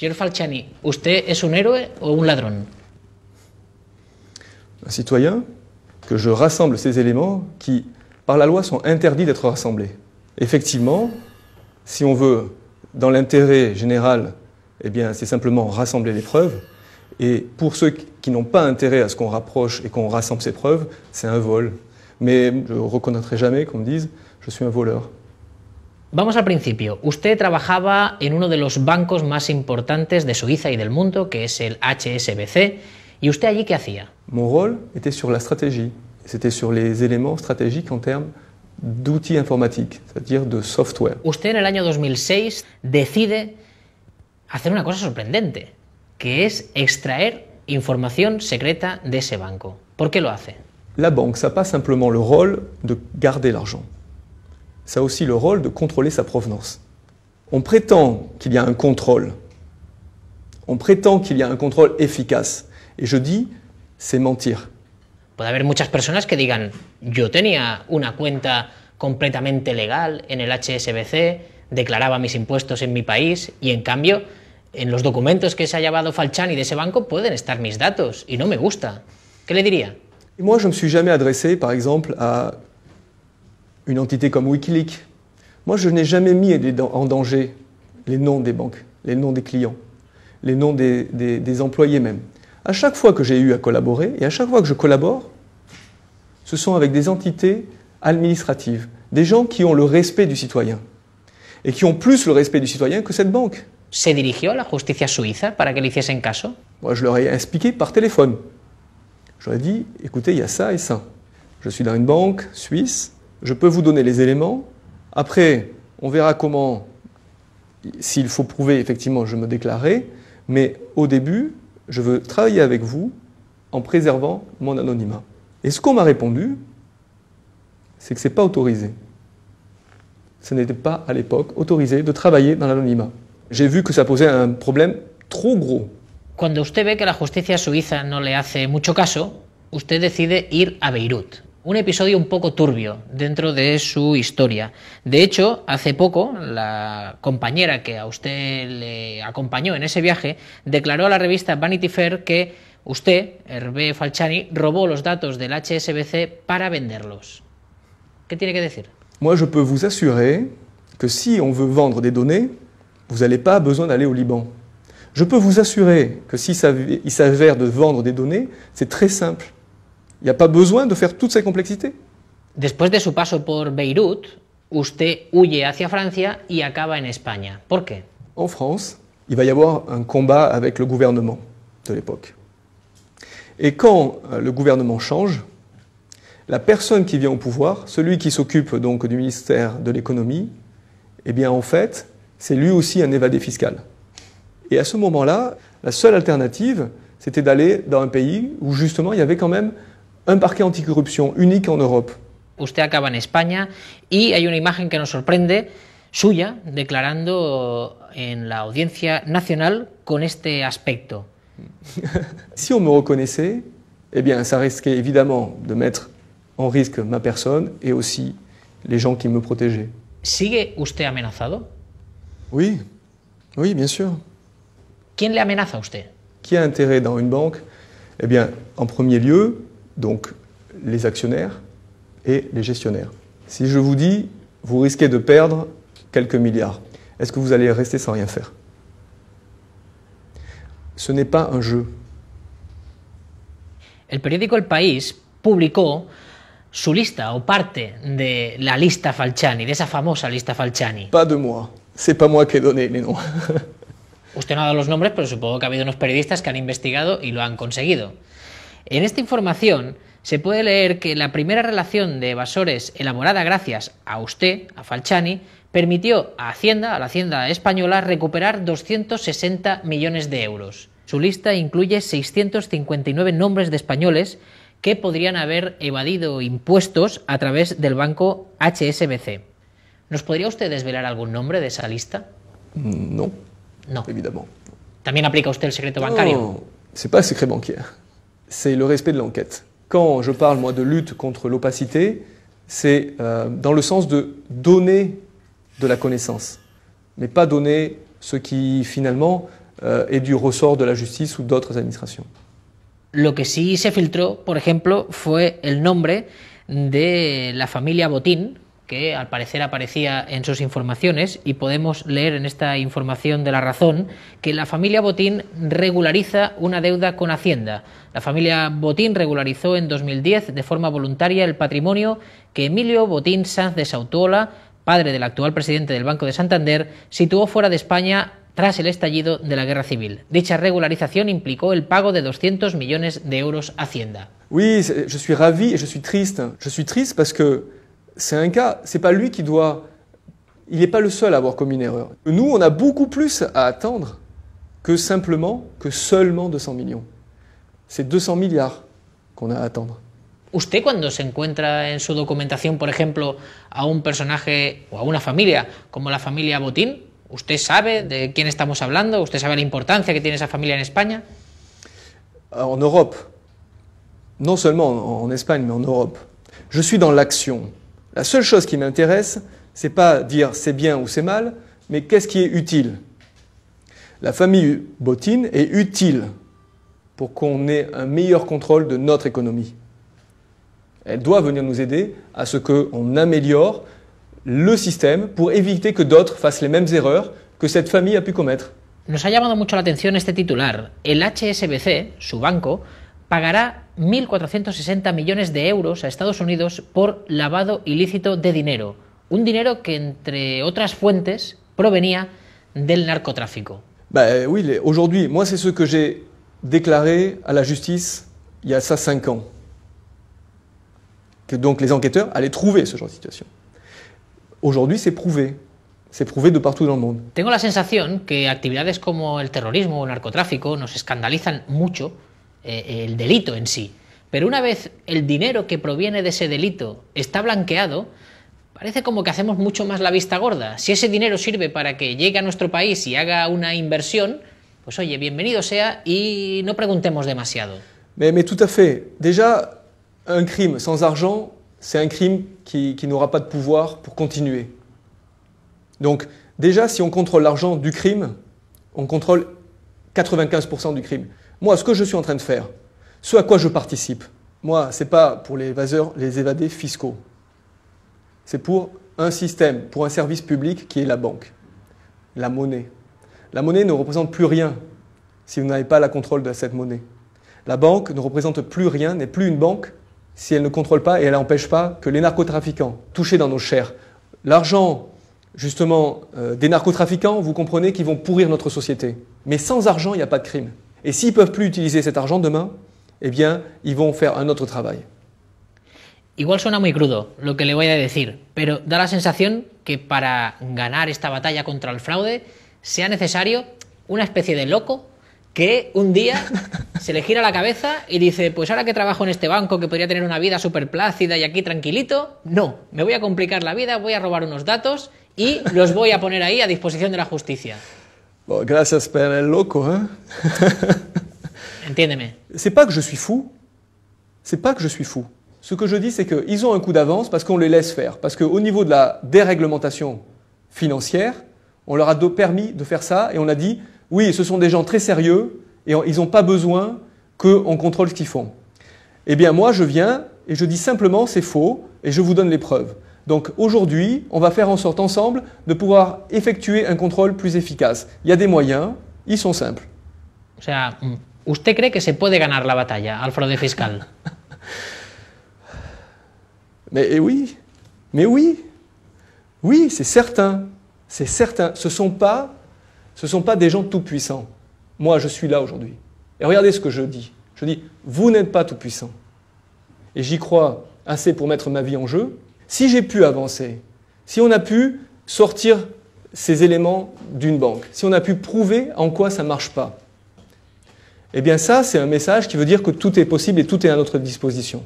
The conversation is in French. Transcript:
Señor Falciani, vous êtes un héros ou un ladrón? Un citoyen, que je rassemble ces éléments qui, par la loi, sont interdits d'être rassemblés. Effectivement, si on veut, dans l'intérêt général, eh bien, c'est simplement rassembler les preuves. Et pour ceux qui n'ont pas intérêt à ce qu'on rapproche et qu'on rassemble ces preuves, c'est un vol. Mais je ne reconnaîtrai jamais qu'on me dise je suis un voleur. Vamos al principio. Usted trabajaba en uno de los bancos más importantes de Suiza y del mundo, que es el HSBC. ¿Y usted allí qué hacía? Mi rol era sur la estrategia, C'était sur les éléments stratégiques en termes d'outils informatiques, c'est-à-dire de software. Usted en el año 2006 decide hacer una cosa sorprendente, que es extraer información secreta de ese banco. ¿Por qué lo hace? La banca no tiene simplemente simplement le rôle de garder l'argent. ça a aussi le rôle de contrôler sa provenance. On prétend qu'il y a un contrôle. On prétend qu'il y a un contrôle efficace. Et je dis, c'est mentir. Puede haber muchas personas que digan, yo tenía una cuenta completamente legal en el HSBC, declaraba mis impuestos en mi país y en cambio en los documentos que se ha llevado Falchani de ese banco pueden estar mis datos y non me gusta. que le diriez Moi, je ne me suis jamais adressé, par exemple, à une entité comme Wikileaks. Moi, je n'ai jamais mis en danger les noms des banques, les noms des clients, les noms des, employés même. À chaque fois que j'ai eu à collaborer, et à chaque fois que je collabore, ce sont avec des entités administratives, des gens qui ont le respect du citoyen, et qui ont plus le respect du citoyen que cette banque. ¿Se dirigió a la justicia suiza para que le hiciesen caso? Moi, je leur ai expliqué par téléphone. Je dit, écoutez, il y a ça et ça. Je suis dans une banque suisse, je peux vous donner les éléments. Après, on verra comment, s'il faut prouver, effectivement, je me déclarerai. Mais au début, je veux travailler avec vous en préservant mon anonymat. Et ce qu'on m'a répondu, c'est que ce n'est pas autorisé. Ce n'était pas à l'époque autorisé de travailler dans l'anonymat. J'ai vu que ça posait un problème trop gros. Quand vous voyez que la justicia suiza no le hace mucho caso, vous décidez d'aller à Beyrouth. un episodio un poco turbio dentro de su historia. De hecho, hace poco, la compañera que a usted le acompañó en ese viaje declaró a la revista Vanity Fair que usted, Hervé Falchani, robó los datos del HSBC para venderlos. ¿Qué tiene que decir? Moi, je peux vous assurer que si on veut vendre des données, vous n'allez pas besoin d'aller au Liban. Je peux vous assurer que il s'avère de vendre des données, c'est très simple. Il n'y a pas besoin de faire toute cette complexité. Después de su paso por Beirut, usted huye hacia Francia y acaba en España. Pourquoi En France, il va y avoir un combat avec le gouvernement de l'époque. Et quand euh, le gouvernement change, la personne qui vient au pouvoir, celui qui s'occupe donc du ministère de l'économie, eh bien en fait, c'est lui aussi un évadé fiscal. Et à ce moment-là, la seule alternative, c'était d'aller dans un pays où justement il y avait quand même un parquet anticorruption unique en Europe. Usted acaba en España y hay una imagen que nos sorprende suya declarando en la audiencia nacional con este aspecto. si on me reconnaissait, eh bien, ça risquait évidemment de mettre en risque ma personne et aussi les gens qui me protégeaient. ¿Sigue usted amenazado? Oui, oui, bien sûr. Qui le menace usted? Qui a intérêt dans une banque Eh bien, en premier lieu, donc les actionnaires et les gestionnaires. Si je vous dis, vous risquez de perdre quelques milliards, est-ce que vous allez rester sans rien faire Ce n'est pas un jeu. El periódico El País publicó su lista o parte de la lista Falciani, de esa famosa lista Falciani. Pas de moi. C'est pas moi qui ai donné les noms. Usted no ha dado los nombres, pero supongo que ha habido unos periodistas que han investigado y lo han conseguido. En esta información se puede leer que la primera relación de evasores elaborada gracias a usted, a Falchani, permitió a Hacienda, a la Hacienda española, recuperar 260 millones de euros. Su lista incluye 659 nombres de españoles que podrían haber evadido impuestos a través del banco HSBC. ¿Nos podría usted desvelar algún nombre de esa lista? Mm, no. No. Evidentemente. ¿También aplica usted el secreto bancario? No, no. pas secret bancaire. c'est le respect de l'enquête. Quand je parle, moi, de lutte contre l'opacité, c'est euh, dans le sens de donner de la connaissance, mais pas donner ce qui, finalement, euh, est du ressort de la justice ou d'autres administrations. Lo que sí se filtró, por ejemplo, fue el nombre de la familia Botín, que al parecer aparecía en sus informaciones y podemos leer en esta información de la razón que la familia Botín regulariza una deuda con Hacienda. La familia Botín regularizó en 2010 de forma voluntaria el patrimonio que Emilio Botín Sanz de Sautuola, padre del actual presidente del Banco de Santander, situó fuera de España tras el estallido de la guerra civil. Dicha regularización implicó el pago de 200 millones de euros a Hacienda. Oui, je suis ravi je triste. Je suis triste parce c'est un cas, c'est pas lui qui doit. Il n'est pas le seul à avoir commis une erreur. Nous, on a beaucoup plus à attendre que simplement, que seulement 200 millions. C'est 200 milliards qu'on a à attendre. Usted cuando se encuentra en su documentación, por ejemplo, a un personnage ou à une famille comme la famille Botín, ¿usted savez de qui estamos hablando? ¿Usted sabe la importancia que tiene esa familia en Espagne En Europe. Non seulement en Espagne, mais en Europe. Je suis dans l'action. La seule chose qui m'intéresse, c'est pas dire c'est bien ou c'est mal, mais qu'est-ce qui est utile La famille Bottine est utile pour qu'on ait un meilleur contrôle de notre économie. Elle doit venir nous aider à ce qu'on améliore le système pour éviter que d'autres fassent les mêmes erreurs que cette famille a pu commettre. Nos la atención este titular. HSBC, su banco, pagará 1.460 millones de euros a Estados Unidos por lavado ilícito de dinero, un dinero que, entre otras fuentes, provenía del narcotráfico. Bah, euh, oui, aujourd'hui, moi, c'est ce que j'ai déclaré à la justice il y a ça cinq ans. Que donc les enquêteurs allaient trouver ce genre de situation. Aujourd'hui, c'est prouvé. c'est prouvé de partout dans le monde. Tengo la sensación que actividades como el terrorismo o el narcotráfico nos escandalizan mucho eh, el delito en sí. Pero una vez el dinero que proviene de ese delito está blanqueado, parece como que hacemos mucho más la vista gorda. Si ese dinero sirve para que llegue a nuestro país y haga una inversión, pues oye, bienvenido sea y no preguntemos demasiado. Mais, mais tout à fait. Déjà, un crime sans argent, c'est un crime qui, qui n'aura pas de pouvoir pour continuer. Donc, déjà, si on contrôle l'argent du crime, on contrôle 95% du crime. Moi, ce que je suis en train de faire, ce à quoi je participe, moi, ce n'est pas pour les évaseurs, les évadés fiscaux. C'est pour un système, pour un service public qui est la banque, la monnaie. La monnaie ne représente plus rien si vous n'avez pas la contrôle de cette monnaie. La banque ne représente plus rien, n'est plus une banque si elle ne contrôle pas et elle n'empêche pas que les narcotrafiquants touchés dans nos chairs, l'argent justement euh, des narcotrafiquants, vous comprenez, qu'ils vont pourrir notre société. Mais sans argent, il n'y a pas de crime. Y si no pueden plus ese argent eh bien, ils a hacer un Igual suena muy crudo lo que le voy a decir, pero da la sensación que para ganar esta batalla contra el fraude sea necesario una especie de loco que un día se le gira la cabeza y dice, pues ahora que trabajo en este banco que podría tener una vida súper plácida y aquí tranquilito, no, me voy a complicar la vida, voy a robar unos datos y los voy a poner ahí a disposición de la justicia. Bon, gracias per el C'est pas que je suis fou. C'est pas que je suis fou. Ce que je dis, c'est qu'ils ont un coup d'avance parce qu'on les laisse faire. Parce qu'au niveau de la déréglementation financière, on leur a permis de faire ça et on a dit oui, ce sont des gens très sérieux et ils n'ont pas besoin qu'on contrôle ce qu'ils font. Eh bien, moi, je viens et je dis simplement c'est faux et je vous donne les preuves. Donc aujourd'hui, on va faire en sorte ensemble de pouvoir effectuer un contrôle plus efficace. Il y a des moyens, ils sont simples. Vous sea, que se pouvez gagner la bataille, al fraude fiscal? mais eh oui, mais oui, oui, c'est certain, c'est certain. Ce sont pas, ce sont pas des gens tout puissants. Moi, je suis là aujourd'hui. Et regardez ce que je dis. Je dis, vous n'êtes pas tout puissant. Et j'y crois assez pour mettre ma vie en jeu, si j'ai pu avancer, si on a pu sortir ces éléments d'une banque, si on a pu prouver en quoi ça ne marche pas, eh bien ça, c'est un message qui veut dire que tout est possible et tout est à notre disposition.